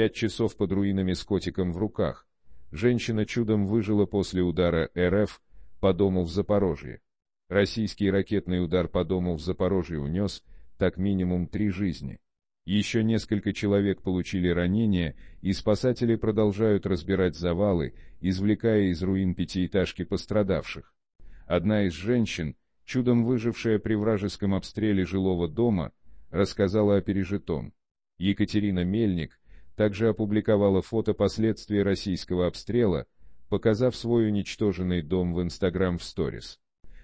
Пять часов под руинами с котиком в руках. Женщина чудом выжила после удара РФ по дому в Запорожье. Российский ракетный удар по дому в Запорожье унес, так минимум, три жизни. Еще несколько человек получили ранения, и спасатели продолжают разбирать завалы, извлекая из руин пятиэтажки пострадавших. Одна из женщин, чудом выжившая при вражеском обстреле жилого дома, рассказала о пережитом. Екатерина Мельник, также опубликовала фото последствий российского обстрела, показав свой уничтоженный дом в Инстаграм в сторис.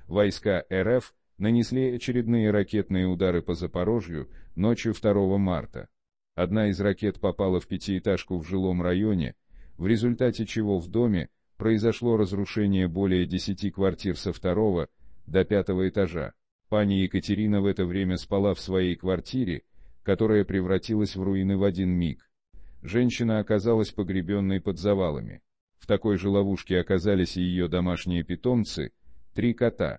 Войска РФ нанесли очередные ракетные удары по Запорожью ночью 2 марта. Одна из ракет попала в пятиэтажку в жилом районе, в результате чего в доме произошло разрушение более 10 квартир со второго до пятого этажа. Пани Екатерина в это время спала в своей квартире, которая превратилась в руины в один миг. Женщина оказалась погребенной под завалами. В такой же ловушке оказались и ее домашние питомцы, три кота.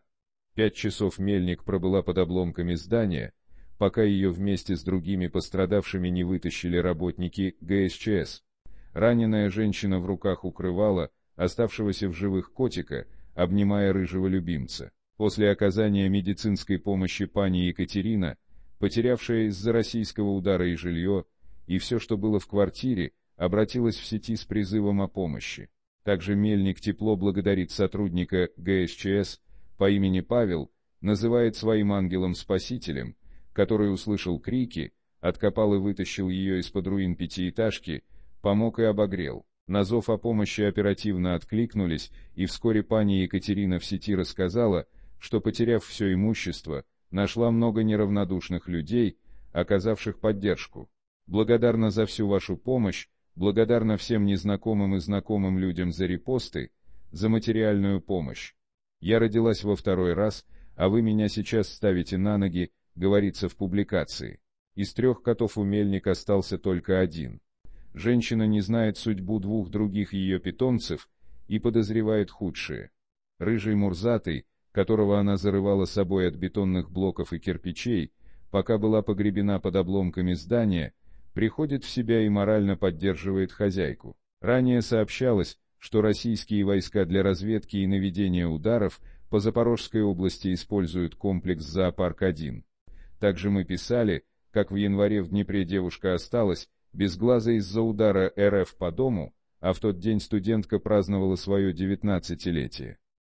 Пять часов мельник пробыла под обломками здания, пока ее вместе с другими пострадавшими не вытащили работники ГСЧС. Раненая женщина в руках укрывала оставшегося в живых котика, обнимая рыжего любимца. После оказания медицинской помощи пани Екатерина, потерявшая из-за российского удара и жилье, и все, что было в квартире, обратилось в сети с призывом о помощи. Также Мельник тепло благодарит сотрудника ГСЧС по имени Павел, называет своим ангелом-спасителем, который услышал крики, откопал и вытащил ее из-под руин пятиэтажки, помог и обогрел. На зов о помощи оперативно откликнулись, и вскоре пани Екатерина в сети рассказала, что, потеряв все имущество, нашла много неравнодушных людей, оказавших поддержку благодарна за всю вашу помощь, благодарна всем незнакомым и знакомым людям за репосты, за материальную помощь. Я родилась во второй раз, а вы меня сейчас ставите на ноги, говорится в публикации. Из трех котов умельник остался только один. Женщина не знает судьбу двух других ее питомцев и подозревает худшее. Рыжий Мурзатый, которого она зарывала собой от бетонных блоков и кирпичей, пока была погребена под обломками здания, приходит в себя и морально поддерживает хозяйку. Ранее сообщалось, что российские войска для разведки и наведения ударов по Запорожской области используют комплекс «Зоопарк-1». Также мы писали, как в январе в Днепре девушка осталась без глаза из-за удара РФ по дому, а в тот день студентка праздновала свое 19-летие.